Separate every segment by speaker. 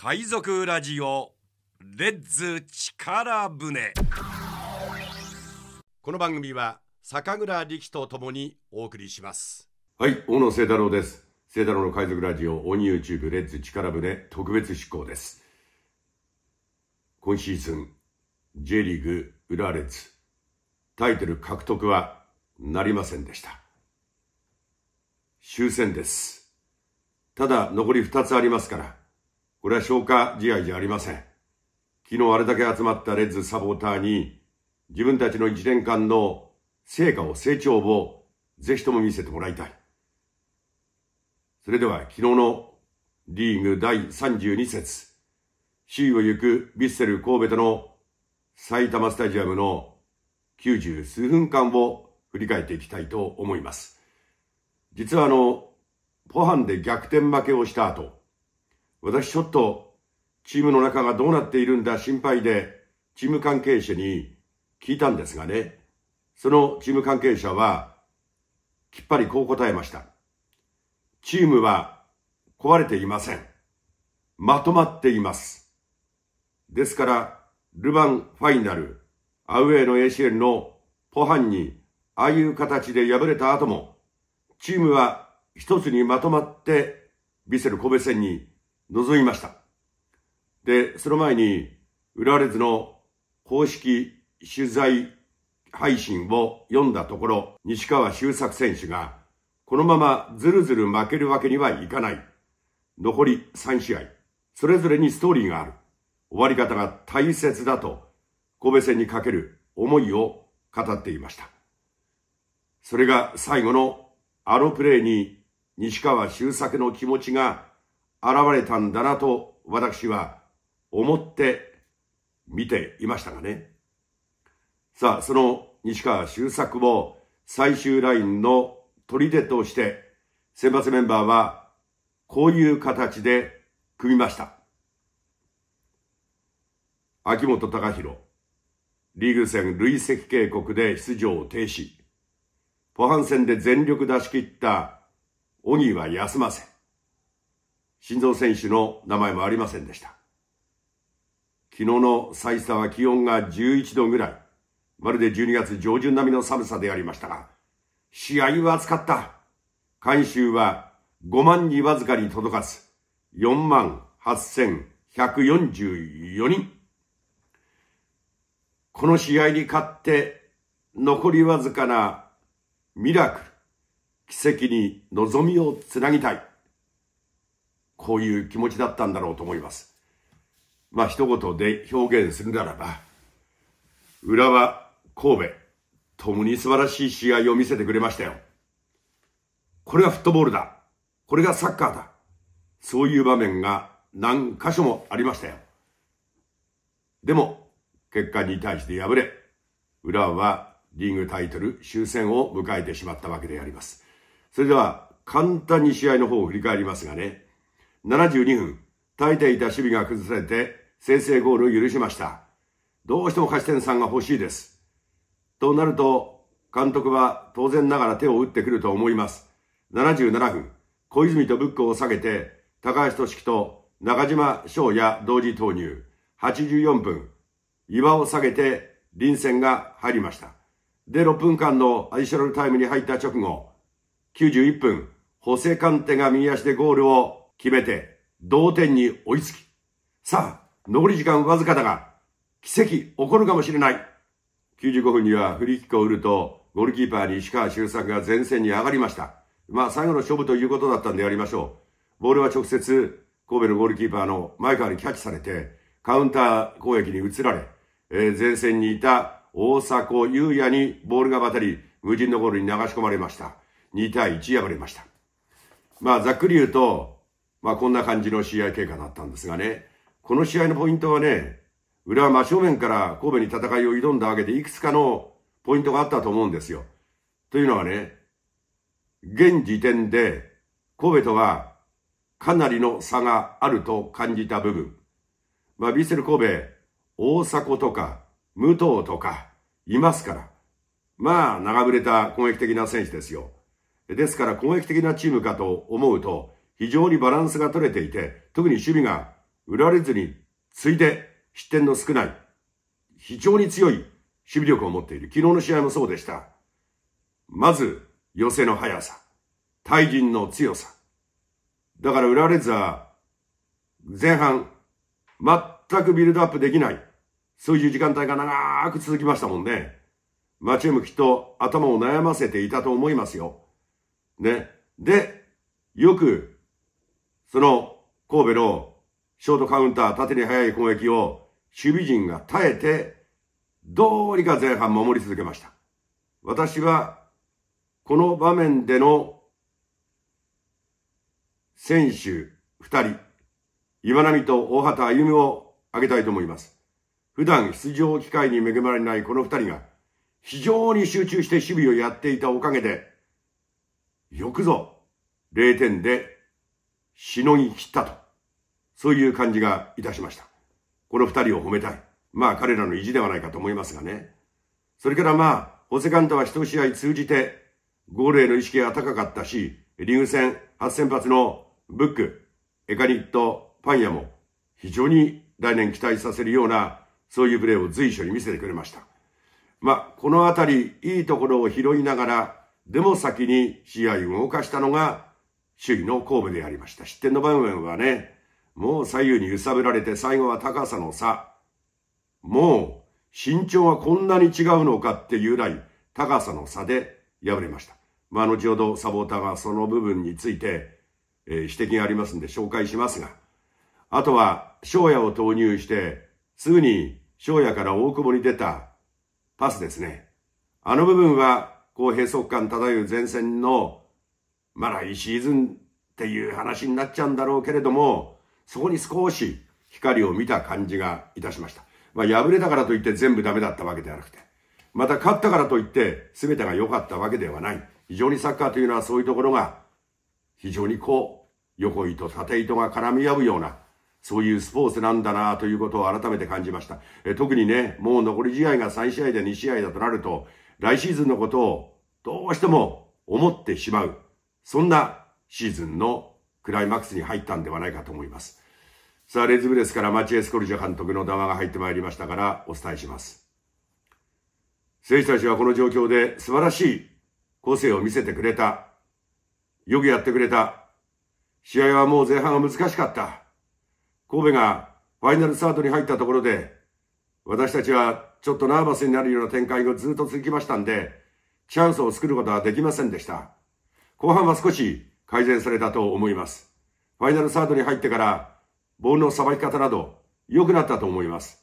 Speaker 1: 海賊ラジオレッズ力船この番組は坂倉力とともにお送りしますはい大野聖太郎です聖太郎の海賊ラジオオニュー u t u b e レッズ力船特別執行です今シーズン J リーグ浦和レッズタイトル獲得はなりませんでした終戦ですただ残り2つありますからこれは消化試合じゃありません。昨日あれだけ集まったレッズサポーターに、自分たちの一年間の成果を、成長を、ぜひとも見せてもらいたい。それでは、昨日のリーグ第32節、首位を行くヴィッセル神戸との埼玉スタジアムの90数分間を振り返っていきたいと思います。実はあの、ポハンで逆転負けをした後、私ちょっとチームの中がどうなっているんだ心配で、チーム関係者に聞いたんですがね、そのチーム関係者は、きっぱりこう答えました。チームは壊れていません。まとまっています。ですから、ルヴァンファイナル、アウェイの ACL のポハンに、ああいう形で敗れた後も、チームは一つにまとまって、ビセルベセ戦に臨みました。で、その前に、浦和レズの公式取材配信を読んだところ、西川修作選手が、このままずるずる負けるわけにはいかない。残り3試合、それぞれにストーリーがある。終わり方が大切だと、神戸戦にかける思いを語っていました。それが最後のあのプレーに西川修作の気持ちが現れたんだなと私は思って見ていましたがね。さあ、その西川周作も最終ラインの取り出として選抜メンバーはこういう形で組みました。秋元隆弘、リーグ戦累積警告で出場停止、ポハン戦で全力出し切った鬼は休ませ。心臓選手の名前もありませんでした。昨日の最差は気温が11度ぐらい。まるで12月上旬並みの寒さでありましたが、試合は暑かった。監修は5万にわずかに届かず、4万8144人。この試合に勝って、残りわずかなミラクル、奇跡に望みをつなぎたい。こういう気持ちだったんだろうと思います。まあ一言で表現するならば、浦和、神戸、共に素晴らしい試合を見せてくれましたよ。これがフットボールだ。これがサッカーだ。そういう場面が何箇所もありましたよ。でも、結果に対して敗れ、浦和はリーグタイトル終戦を迎えてしまったわけであります。それでは、簡単に試合の方を振り返りますがね。72分、耐えていた守備が崩されて先制ゴールを許しました。どうしても勝ち点3が欲しいです。となると、監督は当然ながら手を打ってくると思います。77分、小泉とブックを下げて、高橋俊樹と中島翔也同時投入。84分、岩を下げて臨戦が入りました。で、6分間のアディショナルタイムに入った直後、91分、補正官定が右足でゴールを決めて、同点に追いつき、さあ、残り時間わずかだが、奇跡起こるかもしれない。95分にはフリーキックを打ると、ゴールキーパーに石川修作が前線に上がりました。まあ、最後の勝負ということだったんでやりましょう。ボールは直接、神戸のゴールキーパーの前川にキャッチされて、カウンター攻撃に移られ、えー、前線にいた大迫優也にボールが渡り、無人のゴールに流し込まれました。2対1敗れました。まあ、ざっくり言うと、まあこんな感じの試合経過だったんですがね、この試合のポイントはね、裏真正面から神戸に戦いを挑んだわけで、いくつかのポイントがあったと思うんですよ。というのはね、現時点で神戸とはかなりの差があると感じた部分。まあ、ビッセル神戸、大迫とか、武藤とか、いますから。まあ、長ぶれた攻撃的な選手ですよ。ですから攻撃的なチームかと思うと、非常にバランスが取れていて、特に守備が売られずに、ついで失点の少ない、非常に強い守備力を持っている。昨日の試合もそうでした。まず、寄せの速さ。対人の強さ。だから、売られずは、前半、全くビルドアップできない。そういう時間帯が長く続きましたもんね。マチュームきっと頭を悩ませていたと思いますよ。ね。で、よくその神戸のショートカウンター、縦に速い攻撃を守備陣が耐えて、どうにか前半守り続けました。私は、この場面での選手二人、岩波と大畑歩を挙げたいと思います。普段出場機会に恵まれないこの二人が、非常に集中して守備をやっていたおかげで、よくぞ0点でしのぎ切ったと。そういう感じがいたしました。この二人を褒めたい。まあ彼らの意地ではないかと思いますがね。それからまあ、ホセカンタは一試合通じて、ゴールへの意識が高かったし、リーグ戦初先発のブック、エカニット、パンヤも非常に来年期待させるような、そういうプレーを随所に見せてくれました。まあ、このあたり、いいところを拾いながら、でも先に試合を動かしたのが、首位の神戸でやりました。失点の場面はね、もう左右に揺さぶられて最後は高さの差。もう身長はこんなに違うのかっていうらい高さの差で敗れました。まあ後ほどサポーターがその部分について、えー、指摘がありますんで紹介しますが、あとは翔也を投入してすぐに翔也から大久保に出たパスですね。あの部分はこう閉塞感漂う前線のまあ来シーズンっていう話になっちゃうんだろうけれども、そこに少し光を見た感じがいたしました。まあ敗れたからといって全部ダメだったわけではなくて、また勝ったからといって全てが良かったわけではない。非常にサッカーというのはそういうところが非常にこう、横糸、縦糸が絡み合うような、そういうスポーツなんだなということを改めて感じました。え特にね、もう残り試合が3試合で2試合だとなると、来シーズンのことをどうしても思ってしまう。そんなシーズンのクライマックスに入ったんではないかと思います。さあ、レズブレスからマチエスコルジャ監督の談話が入ってまいりましたからお伝えします。選手たちはこの状況で素晴らしい個性を見せてくれた。よくやってくれた。試合はもう前半は難しかった。神戸がファイナルサードに入ったところで、私たちはちょっとナーバスになるような展開がずっと続きましたんで、チャンスを作ることはできませんでした。後半は少し改善されたと思います。ファイナルサードに入ってから、ボールのさばき方など良くなったと思います。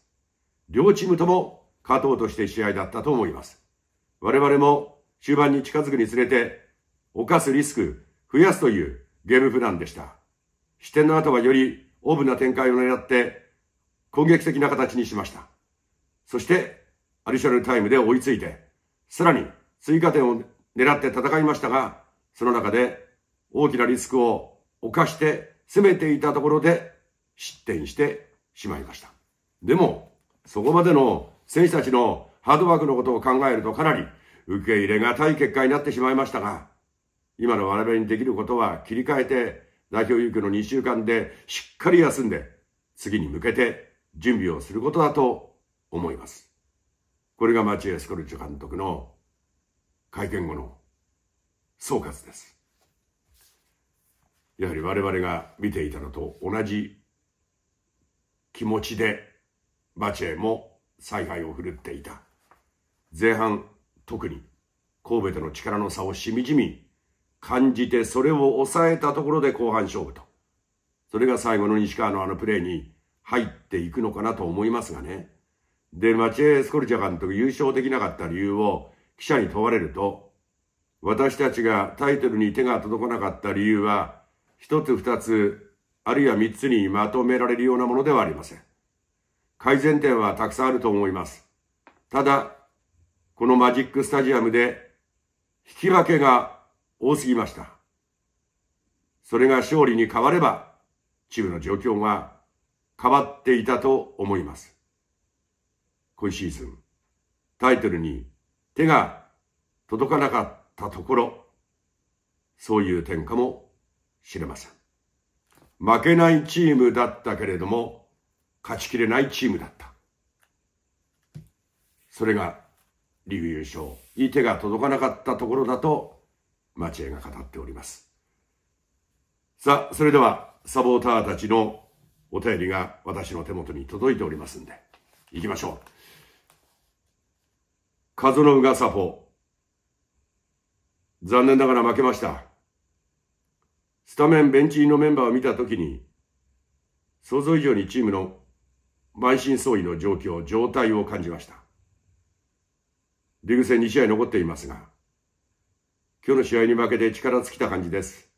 Speaker 1: 両チームとも勝とうとして試合だったと思います。我々も終盤に近づくにつれて、犯すリスク、増やすというゲームプランでした。視点の後はよりオーブンな展開を狙って、攻撃的な形にしました。そして、アディショナルタイムで追いついて、さらに追加点を狙って戦いましたが、その中で大きなリスクを犯して攻めていたところで失点してしまいました。でも、そこまでの選手たちのハードワークのことを考えるとかなり受け入れがたい結果になってしまいましたが、今の我々にできることは切り替えて代表有給の2週間でしっかり休んで次に向けて準備をすることだと思います。これが町江スコルチュ監督の会見後の総括です。やはり我々が見ていたのと同じ気持ちでバチェも采配を振るっていた。前半特に神戸との力の差をしみじみ感じてそれを抑えたところで後半勝負と。それが最後の西川のあのプレーに入っていくのかなと思いますがね。で、マチェ・スコルチャ監督優勝できなかった理由を記者に問われると、私たちがタイトルに手が届かなかった理由は、一つ二つ、あるいは三つにまとめられるようなものではありません。改善点はたくさんあると思います。ただ、このマジックスタジアムで引き分けが多すぎました。それが勝利に変われば、チームの状況が変わっていたと思います。今シーズン、タイトルに手が届かなかったったところ、そういう点かもしれません。負けないチームだったけれども、勝ちきれないチームだった。それが、リーグ優勝。いい手が届かなかったところだと、町江が語っております。さあ、それでは、サポーターたちのお便りが私の手元に届いておりますんで、行きましょう。ズのウガサポ残念ながら負けました。スタメン、ベンチ入りのメンバーを見たときに、想像以上にチームの満身創痍の状況、状態を感じました。リーグ戦2試合残っていますが、今日の試合に負けて力尽きた感じです。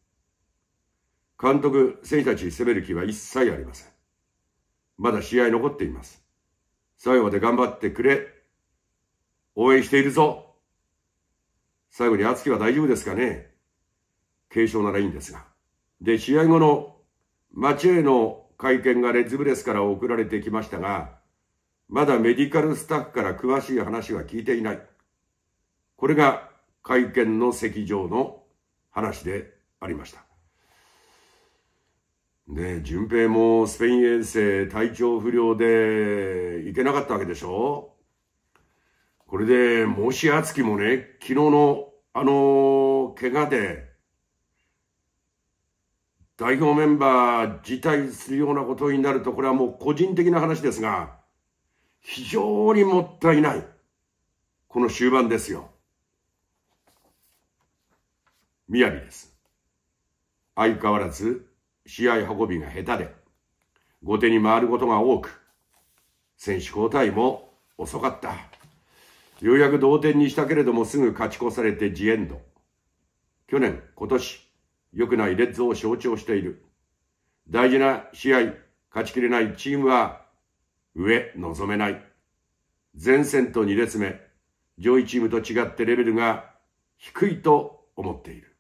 Speaker 1: 監督、選手たち攻める気は一切ありません。まだ試合残っています。最後まで頑張ってくれ。応援しているぞ。最後に敦樹は大丈夫ですかね軽症ならいいんですが。で、試合後の町への会見がレッズブレスから送られてきましたが、まだメディカルスタッフから詳しい話は聞いていない。これが会見の席上の話でありました。ね順平もスペイン遠征体調不良で行けなかったわけでしょこれで、もしあつきもね、昨日の、あの怪我で、代表メンバー辞退するようなことになると、これはもう個人的な話ですが、非常にもったいない。この終盤ですよ。宮城です。相変わらず試合運びが下手で、後手に回ることが多く、選手交代も遅かった。ようやく同点にしたけれどもすぐ勝ち越されてジエンド。去年、今年、良くないレッズを象徴している。大事な試合、勝ちきれないチームは、上、望めない。前線と2列目、上位チームと違ってレベルが低いと思っている。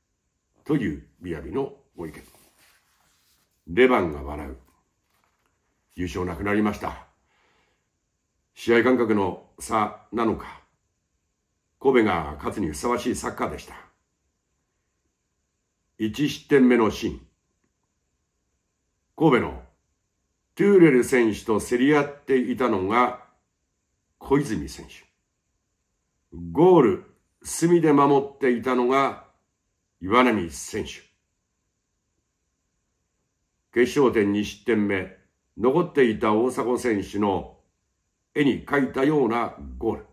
Speaker 1: という雅のご意見。レバンが笑う。優勝なくなりました。試合感覚の差なのか。神戸が勝つにふさわしいサッカーでした。1失点目のシーン。神戸のトゥーレル選手と競り合っていたのが小泉選手。ゴール、隅で守っていたのが岩波選手。決勝点2失点目、残っていた大迫選手の絵に描いたようなゴール。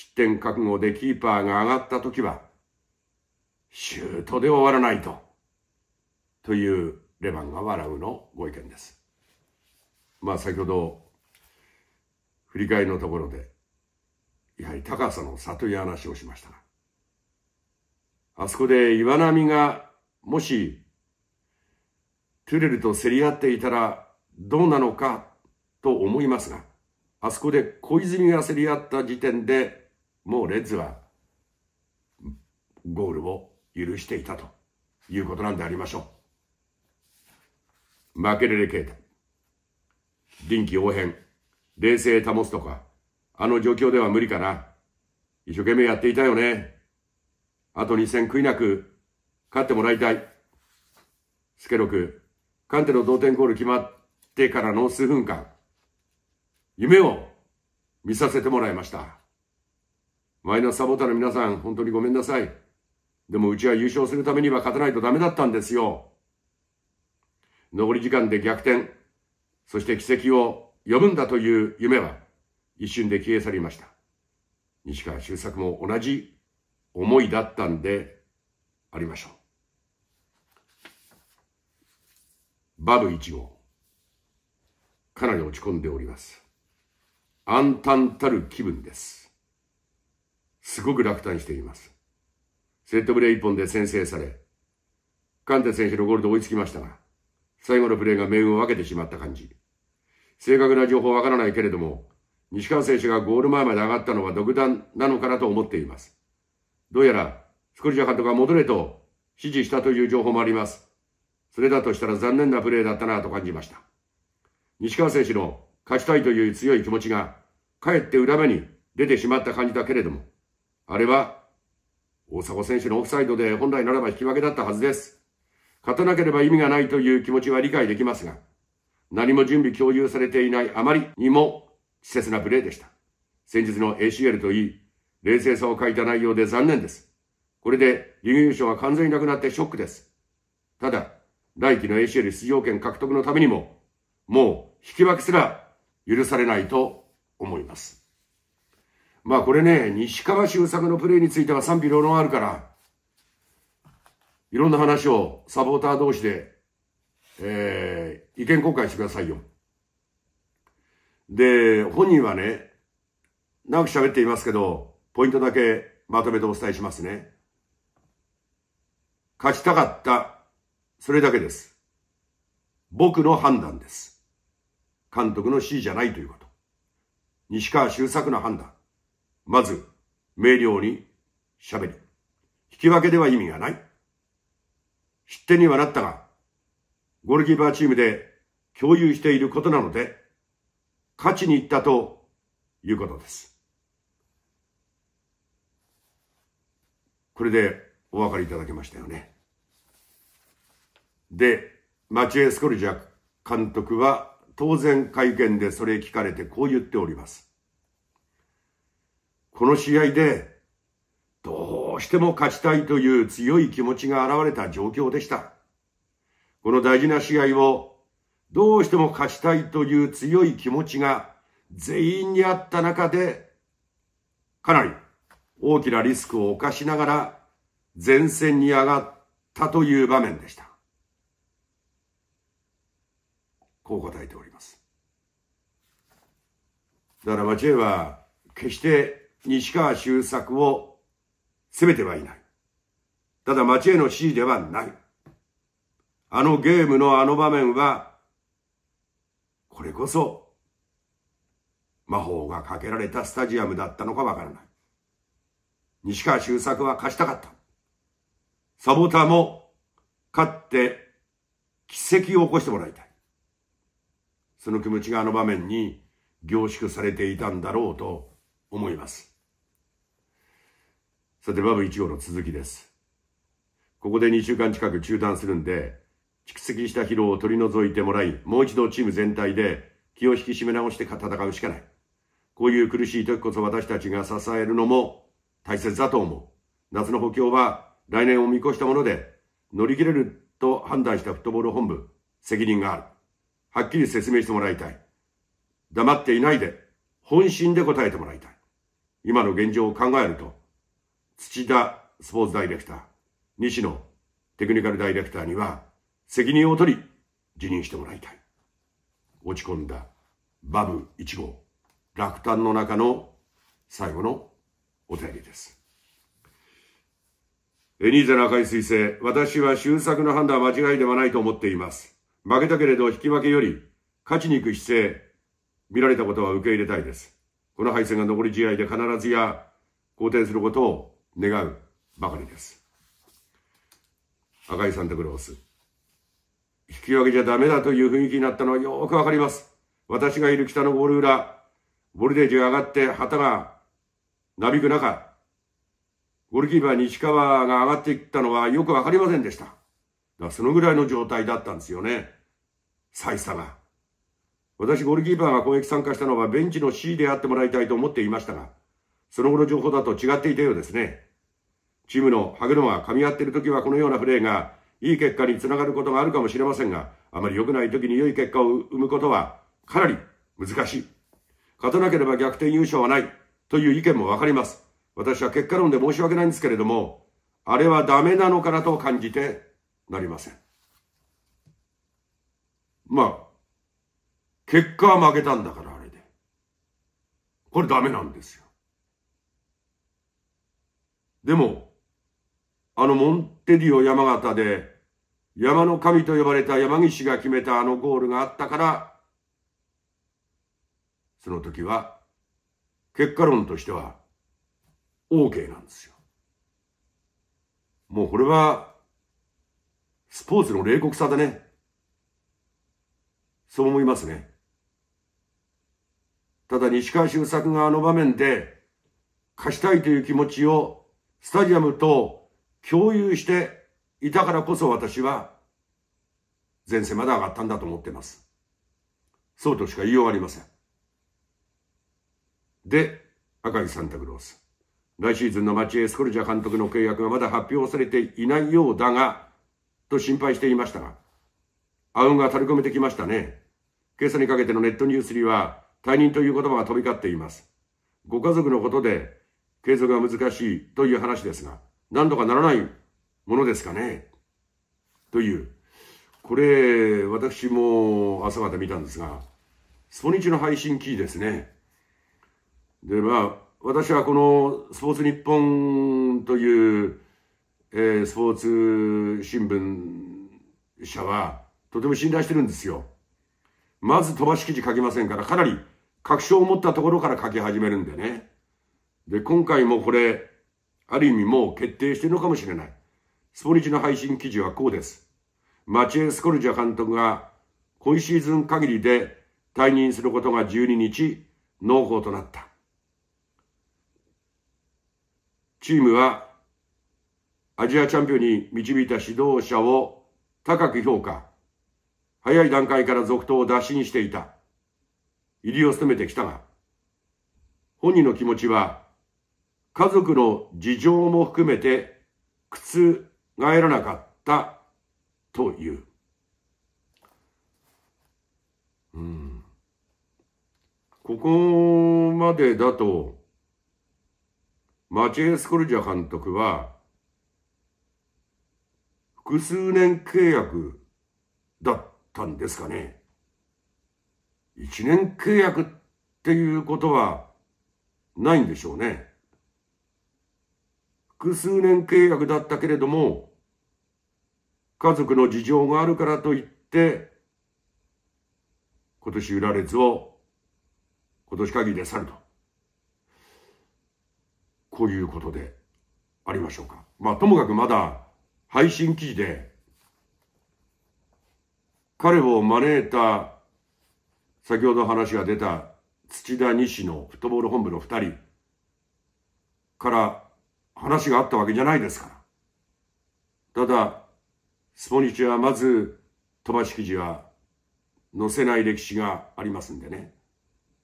Speaker 1: 失点覚悟でキーパーが上がった時は、シュートで終わらないと。というレバンが笑うのご意見です。まあ先ほど、振り返りのところで、やはり高さの差という話をしましたが、あそこで岩波が、もし、トゥレルと競り合っていたらどうなのかと思いますが、あそこで小泉が競り合った時点でもうレッズはゴールを許していたということなんでありましょう。負けれれケータ。臨機応変。冷静保つとか。あの状況では無理かな。一生懸命やっていたよね。あと2戦悔いなく勝ってもらいたい。スケロク、カンテの同点ゴール決まってからの数分間、夢を見させてもらいました。マイナスサポーターの皆さん、本当にごめんなさい。でもうちは優勝するためには勝たないとダメだったんですよ。残り時間で逆転、そして奇跡を呼ぶんだという夢は一瞬で消え去りました。西川周作も同じ思いだったんでありましょう。バブ1号。かなり落ち込んでおります。暗淡たる気分です。すごく落胆しています。セットプレー一本で先制され、カンテ選手のゴールで追いつきましたが、最後のプレーが命運を分けてしまった感じ。正確な情報わからないけれども、西川選手がゴール前まで上がったのは独断なのかなと思っています。どうやら、スコルジャ監督が戻れと指示したという情報もあります。それだとしたら残念なプレーだったなと感じました。西川選手の勝ちたいという強い気持ちが、かえって裏目に出てしまった感じだけれども、あれは、大迫選手のオフサイドで本来ならば引き分けだったはずです。勝たなければ意味がないという気持ちは理解できますが、何も準備共有されていないあまりにも稚拙なプレーでした。先日の ACL といい、冷静さを欠いた内容で残念です。これで、リーグ優勝は完全になくなってショックです。ただ、来季の ACL 出場権獲得のためにも、もう引き分けすら許されないと思います。まあこれね、西川修作のプレーについては賛否両論あるから、いろんな話をサポーター同士で、えー、意見交換してくださいよ。で、本人はね、長く喋っていますけど、ポイントだけまとめてお伝えしますね。勝ちたかった、それだけです。僕の判断です。監督の指示じゃないということ。西川周作の判断。まず、明瞭に喋り。引き分けでは意味がない。失点にはなったが、ゴールキーパーチームで共有していることなので、勝ちに行ったということです。これでお分かりいただけましたよね。で、マチエ・スコルジャ監督は当然会見でそれ聞かれてこう言っております。この試合で、どうしても勝ちたいという強い気持ちが現れた状況でした。この大事な試合を、どうしても勝ちたいという強い気持ちが全員にあった中で、かなり大きなリスクを犯しながら前線に上がったという場面でした。こう答えております。だから町へは決して西川周作を責めてはいない。ただ町への指示ではない。あのゲームのあの場面は、これこそ、魔法がかけられたスタジアムだったのかわからない。西川周作は勝ちたかった。サボターも勝って奇跡を起こしてもらいたい。その気持ちがあの場面に凝縮されていたんだろうと思います。さて、バブ1号の続きです。ここで2週間近く中断するんで、蓄積した疲労を取り除いてもらい、もう一度チーム全体で気を引き締め直して戦うしかない。こういう苦しい時こそ私たちが支えるのも大切だと思う。夏の補強は来年を見越したもので、乗り切れると判断したフットボール本部、責任がある。はっきり説明してもらいたい。黙っていないで、本心で答えてもらいたい。今の現状を考えると、土田スポーツダイレクター、西野テクニカルダイレクターには責任を取り辞任してもらいたい。落ち込んだバブ1号、落胆の中の最後のお便りです。エニーゼの赤い彗星、私は終作の判断は間違いではないと思っています。負けたけれど引き分けより勝ちに行く姿勢、見られたことは受け入れたいです。この敗戦が残り試合で必ずや好転することを願うばかりです。赤井サンタクロース。引き分けじゃダメだという雰囲気になったのはよくわかります。私がいる北のゴール裏、ボルテージが上がって旗がなびく中、ゴールキーパー西川が上がっていったのはよくわかりませんでした。だからそのぐらいの状態だったんですよね。再差が。私、ゴールキーパーが攻撃参加したのはベンチの C であってもらいたいと思っていましたが、その後の情報だと違っていたようですね。チームの歯車が噛み合っている時はこのようなプレーがいい結果につながることがあるかもしれませんが、あまり良くない時に良い結果を生むことはかなり難しい。勝たなければ逆転優勝はないという意見もわかります。私は結果論で申し訳ないんですけれども、あれはダメなのかなと感じてなりません。まあ、結果は負けたんだからあれで。これダメなんですよ。でも、あのモンテディオ山形で山の神と呼ばれた山岸が決めたあのゴールがあったから、その時は結果論としては OK なんですよ。もうこれはスポーツの冷酷さだね。そう思いますね。ただ西川周作があの場面で貸したいという気持ちをスタジアムと共有していたからこそ私は前世まで上がったんだと思ってます。そうとしか言いようがありません。で、赤木サンタクロース。来シーズンの街エスコルジャ監督の契約がまだ発表されていないようだが、と心配していましたが、アウンが垂れ込めてきましたね。今朝にかけてのネットニュースには、退任という言葉が飛び交っています。ご家族のことで継続が難しいという話ですが、何とかならないものですかねという。これ、私も朝方見たんですが、スポニチの配信キーですね。で、まあ、私はこのスポーツ日本という、えー、スポーツ新聞社はとても信頼してるんですよ。まず飛ばし記事書きませんから、かなり確証を持ったところから書き始めるんでね。で、今回もこれ、ある意味もう決定してるのかもしれない。スポニチの配信記事はこうです。マチエ・スコルジャ監督が今シーズン限りで退任することが12日、濃厚となった。チームはアジアチャンピオンに導いた指導者を高く評価。早い段階から続投を打診していた。入りを務めてきたが、本人の気持ちは家族の事情も含めて覆らなかったという。うん、ここまでだと、マチェスコルジャ監督は、複数年契約だったんですかね。一年契約っていうことはないんでしょうね。複数年契約だったけれども、家族の事情があるからといって、今年裏列を今年限りで去ると。こういうことでありましょうか。まあ、ともかくまだ配信記事で、彼を招いた、先ほど話が出た土田西のフットボール本部の二人から話があったわけじゃないですから。ただ、スポニチはまず飛ばし記事は載せない歴史がありますんでね。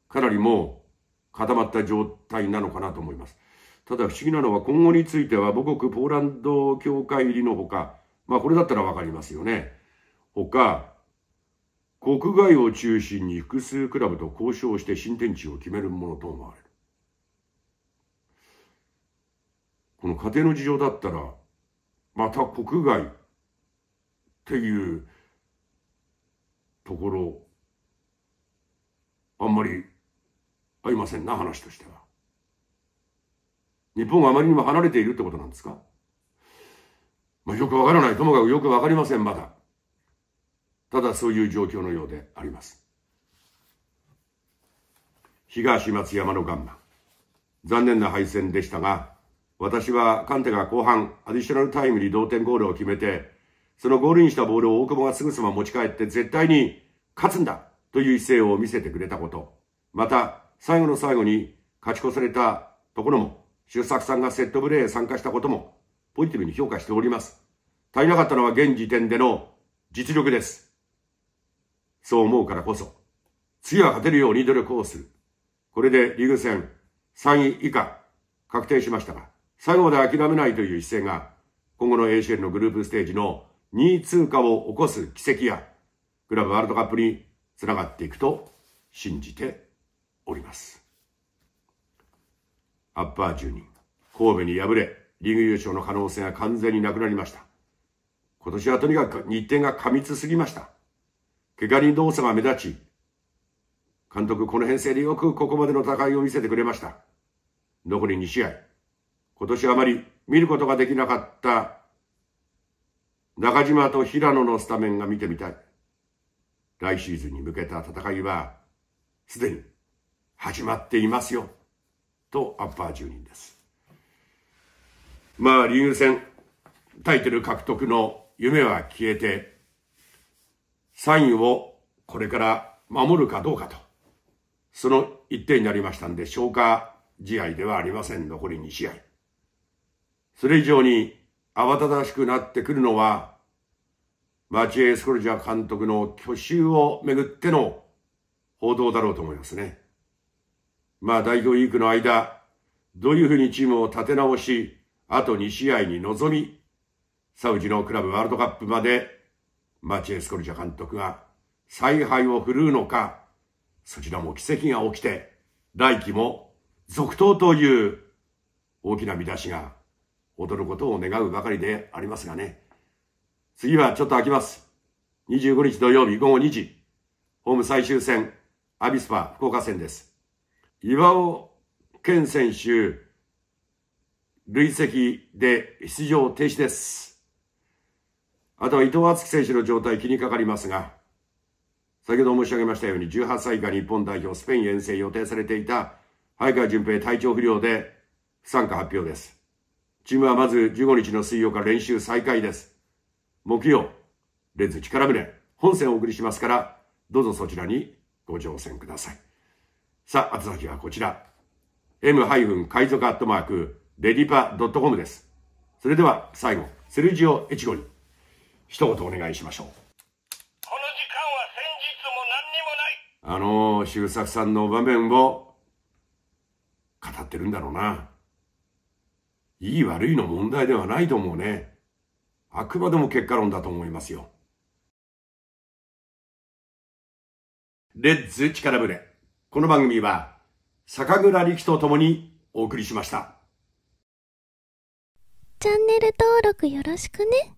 Speaker 1: かなりもう固まった状態なのかなと思います。ただ不思議なのは今後については母国ポーランド協会入りのほか、まあこれだったらわかりますよね。ほか、国外を中心に複数クラブと交渉して新天地を決めるものと思われる。この家庭の事情だったら、また国外っていうところ、あんまり合いませんな、話としては。日本があまりにも離れているってことなんですかまあ、よくわからない。ともかくよくわかりません、まだ。ただそういう状況のようであります。東松山のガンマ。残念な敗戦でしたが、私はカンテが後半、アディショナルタイムに同点ゴールを決めて、そのゴールインしたボールを大久保がすぐさま持ち帰って絶対に勝つんだという姿勢を見せてくれたこと。また、最後の最後に勝ち越されたところも、周作さんがセットプレーへ参加したことも、ポジティブに評価しております。足りなかったのは現時点での実力です。そう思うからこそ、次は勝てるように努力をする。これでリーグ戦3位以下確定しましたが、最後まで諦めないという姿勢が、今後の ACL のグループステージの2位通過を起こす奇跡や、クラブワールドカップにつながっていくと信じております。アッパー10人、神戸に敗れ、リーグ優勝の可能性が完全になくなりました。今年はとにかく日程が過密すぎました。怪我人動作が目立ち、監督この編成でよくここまでの戦いを見せてくれました。残り2試合。今年あまり見ることができなかった中島と平野のスタメンが見てみたい。来シーズンに向けた戦いは、すでに始まっていますよ。と、アッパー住人です。まあ、リーグ戦、タイトル獲得の夢は消えて、サインをこれから守るかどうかと、その一点になりましたんで、消化試合ではありません。残り2試合。それ以上に慌ただしくなってくるのは、マチエ・スコルジャ監督の去就をめぐっての報道だろうと思いますね。まあ代表リークの間、どういうふうにチームを立て直し、あと2試合に臨み、サウジのクラブワールドカップまで、マチエ・スコルジャ監督が采配を振るうのか、そちらも奇跡が起きて、来季も続投という大きな見出しが踊ることを願うばかりでありますがね。次はちょっと空きます。25日土曜日午後2時、ホーム最終戦、アビスパ福岡戦です。岩尾健選手、累積で出場停止です。あとは伊藤敦樹選手の状態気にかかりますが、先ほど申し上げましたように18歳以下日本代表スペイン遠征予定されていた早川淳平体調不良で不参加発表です。チームはまず15日の水曜から練習再開です。木曜、レッズ力船、本戦をお送りしますから、どうぞそちらにご乗船ください。さあ、後先はこちら。m- 海賊アットマーク、レディパ .com です。それでは最後、セルジオ・エチゴに一言お願いしましょう。この時間は先日も何にもない。あの、周作さんの場面を語ってるんだろうな。いい悪いの問題ではないと思うね。あくまでも結果論だと思いますよ。レッツ力ぶれ。この番組は、坂倉力と共にお送りしました。チャンネル登録よろしくね。